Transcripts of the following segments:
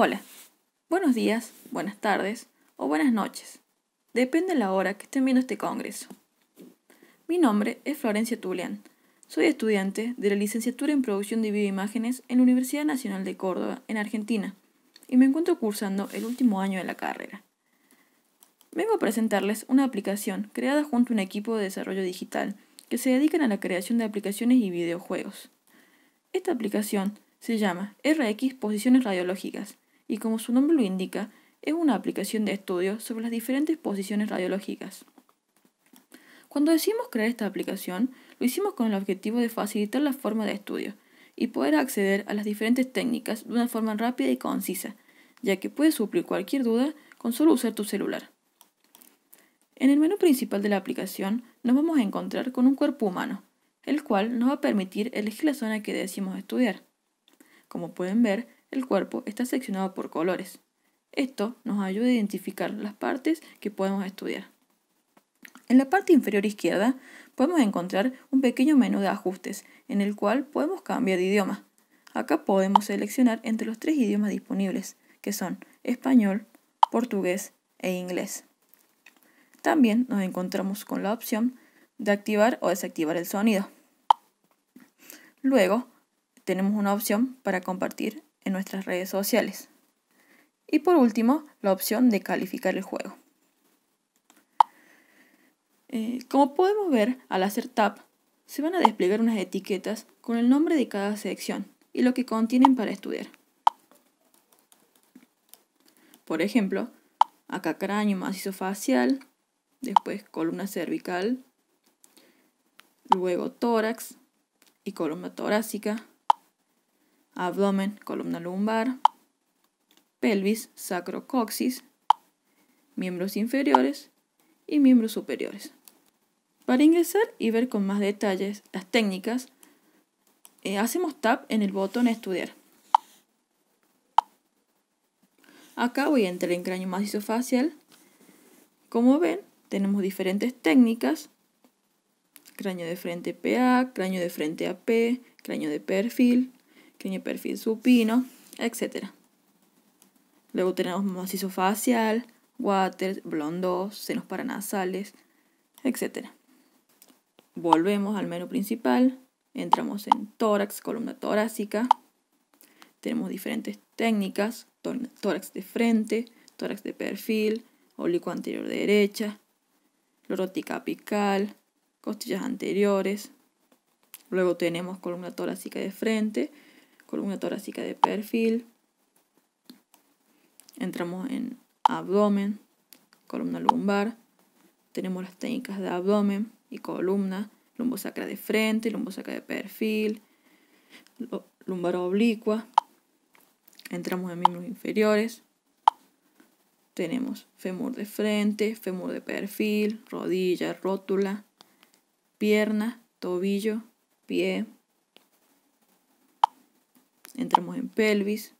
Hola, buenos días, buenas tardes o buenas noches. Depende de la hora que estén viendo este congreso. Mi nombre es Florencia Tulian. Soy estudiante de la licenciatura en producción de Videoimágenes en la Universidad Nacional de Córdoba, en Argentina, y me encuentro cursando el último año de la carrera. Vengo a presentarles una aplicación creada junto a un equipo de desarrollo digital que se dedican a la creación de aplicaciones y videojuegos. Esta aplicación se llama RX Posiciones Radiológicas y como su nombre lo indica, es una aplicación de estudio sobre las diferentes posiciones radiológicas. Cuando decidimos crear esta aplicación, lo hicimos con el objetivo de facilitar la forma de estudio y poder acceder a las diferentes técnicas de una forma rápida y concisa, ya que puedes suplir cualquier duda con solo usar tu celular. En el menú principal de la aplicación nos vamos a encontrar con un cuerpo humano, el cual nos va a permitir elegir la zona que decimos estudiar. Como pueden ver, el cuerpo está seccionado por colores. Esto nos ayuda a identificar las partes que podemos estudiar. En la parte inferior izquierda podemos encontrar un pequeño menú de ajustes en el cual podemos cambiar de idioma. Acá podemos seleccionar entre los tres idiomas disponibles, que son español, portugués e inglés. También nos encontramos con la opción de activar o desactivar el sonido. Luego tenemos una opción para compartir nuestras redes sociales. Y por último, la opción de calificar el juego. Eh, como podemos ver, al hacer tap, se van a desplegar unas etiquetas con el nombre de cada sección y lo que contienen para estudiar. Por ejemplo, acá cráneo macizo facial, después columna cervical, luego tórax y columna torácica, abdomen, columna lumbar, pelvis, sacrocoxis, miembros inferiores y miembros superiores. Para ingresar y ver con más detalles las técnicas, eh, hacemos tap en el botón Estudiar. Acá voy a entrar en cráneo macizo Como ven, tenemos diferentes técnicas. Cráneo de frente PA, cráneo de frente AP, cráneo de perfil, pequeño perfil supino, etc. Luego tenemos macizo facial, water, blondos, senos paranasales, etc. Volvemos al menú principal, entramos en tórax, columna torácica, tenemos diferentes técnicas, tórax de frente, tórax de perfil, oblicuo anterior derecha, lorótica apical, costillas anteriores. Luego tenemos columna torácica de frente, columna torácica de perfil, entramos en abdomen, columna lumbar, tenemos las técnicas de abdomen y columna, lumbosacra de frente, lumbosacra de perfil, lumbar oblicua, entramos en miembros inferiores, tenemos fémur de frente, fémur de perfil, rodilla, rótula, pierna, tobillo, pie, entramos en pelvis,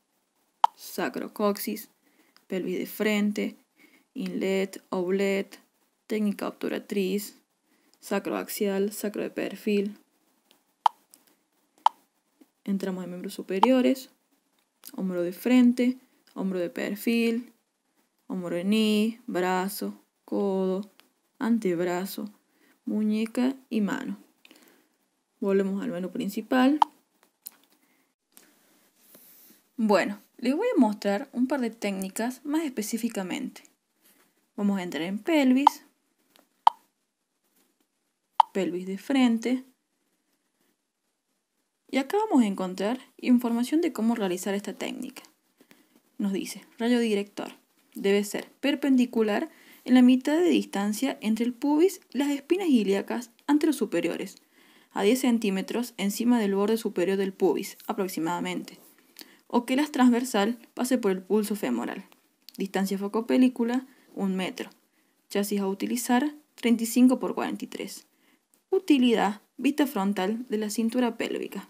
sacrocoxis, pelvis de frente, inlet, oblet, técnica obturatriz, sacroaxial, sacro de perfil. Entramos en miembros superiores, hombro de frente, hombro de perfil, hombro de ni, brazo, codo, antebrazo, muñeca y mano. Volvemos al menú principal. Bueno, les voy a mostrar un par de técnicas más específicamente. Vamos a entrar en pelvis, pelvis de frente, y acá vamos a encontrar información de cómo realizar esta técnica. Nos dice, rayo director, debe ser perpendicular en la mitad de distancia entre el pubis y las espinas ilíacas ante los superiores, a 10 centímetros encima del borde superior del pubis aproximadamente o que la transversal pase por el pulso femoral. Distancia foco-película, 1 metro. Chasis a utilizar, 35 x 43. Utilidad, vista frontal de la cintura pélvica.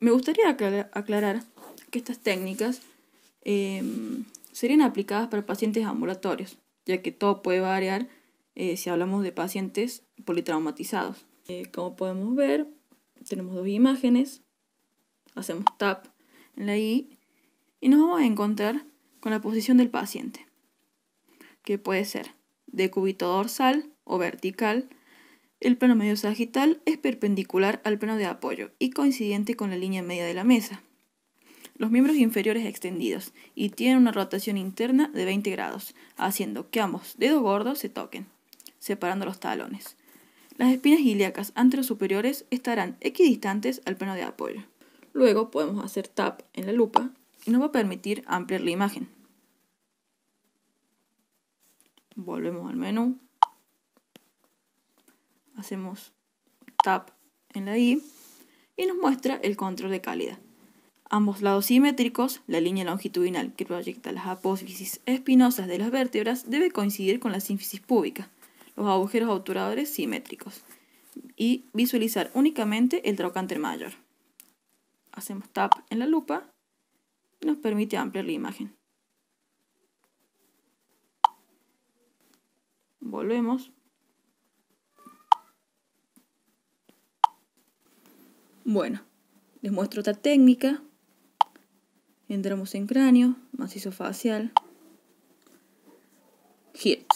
Me gustaría aclarar que estas técnicas em, serían aplicadas para pacientes ambulatorios, ya que todo puede variar eh, si hablamos de pacientes politraumatizados. Eh, como podemos ver, tenemos dos imágenes hacemos tap en la I y nos vamos a encontrar con la posición del paciente, que puede ser de cúbito dorsal o vertical. El plano medio sagital es perpendicular al plano de apoyo y coincidente con la línea media de la mesa. Los miembros inferiores extendidos y tienen una rotación interna de 20 grados, haciendo que ambos dedos gordos se toquen, separando los talones. Las espinas ilíacas anterosuperiores estarán equidistantes al plano de apoyo. Luego podemos hacer tap en la lupa y nos va a permitir ampliar la imagen. Volvemos al menú. Hacemos tap en la I y nos muestra el control de calidad. Ambos lados simétricos, la línea longitudinal que proyecta las apófisis espinosas de las vértebras debe coincidir con la sínfisis púbica, los agujeros obturadores simétricos, y visualizar únicamente el trocánter mayor hacemos tap en la lupa nos permite ampliar la imagen. Volvemos. Bueno, les muestro otra técnica. Entramos en cráneo, macizo facial, hit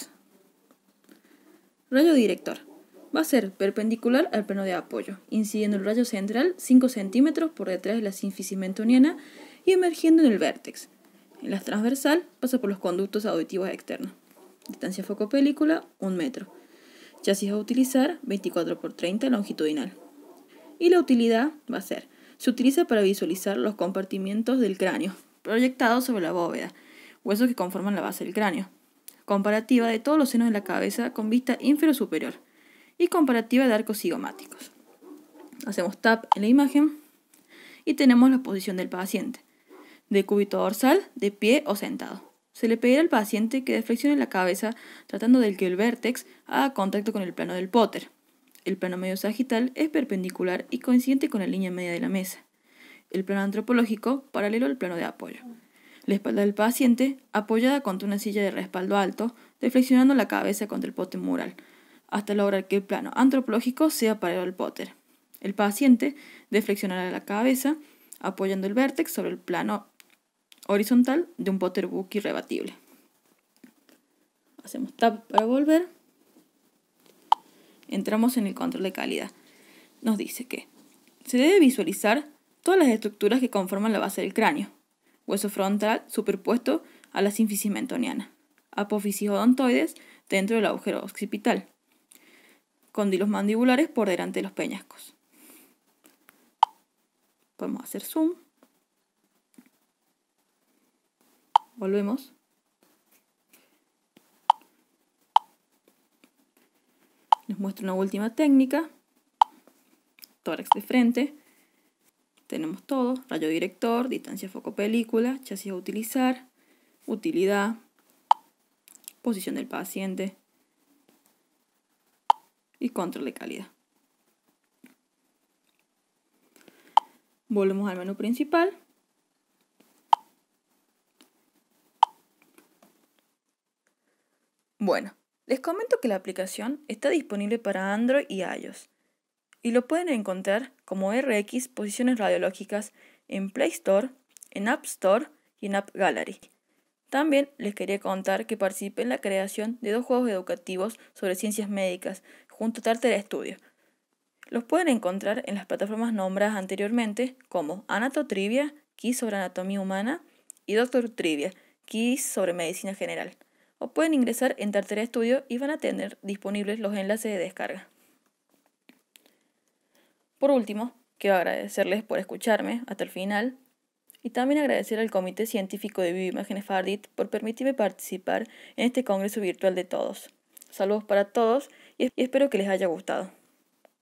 rayo director va a ser perpendicular al plano de apoyo, incidiendo el rayo central 5 centímetros por detrás de la sínfisis mentoniana y emergiendo en el vértex. En la transversal pasa por los conductos auditivos externos. Distancia foco-película 1 metro. Chasis a utilizar 24 x 30 longitudinal. Y la utilidad va a ser, se utiliza para visualizar los compartimientos del cráneo proyectados sobre la bóveda, huesos que conforman la base del cráneo. Comparativa de todos los senos de la cabeza con vista inferior superior y comparativa de arcos cigomáticos. Hacemos tap en la imagen y tenemos la posición del paciente. De cúbito dorsal, de pie o sentado. Se le pedirá al paciente que deflexione la cabeza tratando de que el vértex haga contacto con el plano del póter. El plano medio sagital es perpendicular y coincidente con la línea media de la mesa. El plano antropológico paralelo al plano de apoyo. La espalda del paciente apoyada contra una silla de respaldo alto, deflexionando la cabeza contra el póter mural, hasta lograr que el plano antropológico sea paralelo al Potter. El paciente deflexionará la cabeza apoyando el vértex sobre el plano horizontal de un Potter Book irrebatible. Hacemos tap para volver. Entramos en el control de calidad. Nos dice que se debe visualizar todas las estructuras que conforman la base del cráneo. Hueso frontal superpuesto a la sínfisis mentoniana. Apófisis odontoides dentro del agujero occipital cóndilos mandibulares por delante de los peñascos. Podemos hacer zoom. Volvemos. Les muestro una última técnica. Tórax de frente. Tenemos todo. Rayo director, distancia foco película, chasis a utilizar, utilidad, posición del paciente, y control de calidad. Volvemos al menú principal. Bueno, les comento que la aplicación está disponible para Android y iOS y lo pueden encontrar como RX Posiciones Radiológicas en Play Store, en App Store y en App Gallery. También les quería contar que participé en la creación de dos juegos educativos sobre ciencias médicas conjunto Tartar estudio Los pueden encontrar en las plataformas nombradas anteriormente como Anato Trivia, Keys sobre Anatomía Humana y Doctor Trivia, Keys sobre Medicina General. O pueden ingresar en Tartar Estudio y van a tener disponibles los enlaces de descarga. Por último, quiero agradecerles por escucharme hasta el final y también agradecer al Comité Científico de Imágenes Fardit por permitirme participar en este Congreso Virtual de Todos. Saludos para todos y espero que les haya gustado.